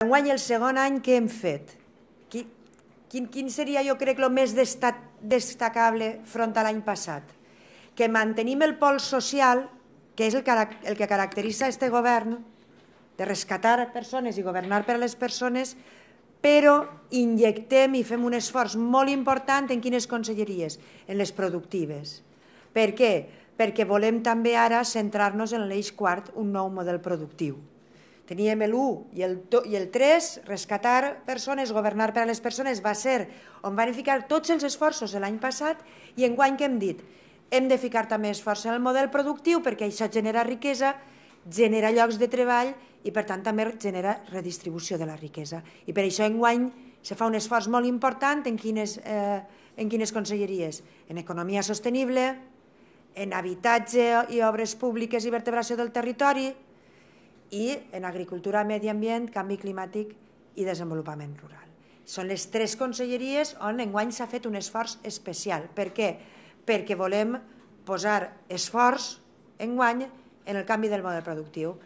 Enguany el segon any que hem fet. Quin, quin, quin seria, jo crec, el més destacable front a l'any passat? Que mantenim el pol social, que és el que, el que caracteritza este govern, de rescatar persones i governar per a les persones, però injectem i fem un esforç molt important en quines conselleries? En les productives. Per què? Perquè volem també ara centrar-nos en l'eix quart, un nou model productiu. Teníem l'1 i el, i el 3, rescatar persones, governar per a les persones, va ser on van ficar tots els esforços l'any passat i en guany que hem dit? Hem de ficar també esforç en el model productiu perquè això genera riquesa, genera llocs de treball i per tant també genera redistribució de la riquesa. I per això en guany se fa un esforç molt important en quines, eh, en quines conselleries? En economia sostenible, en habitatge i obres públiques i vertebració del territori, i en agricultura, medi ambient, canvi climàtic i desenvolupament rural. Són les tres conselleries on enguany s'ha fet un esforç especial. Per què? Perquè volem posar esforç enguany en el canvi del model productiu.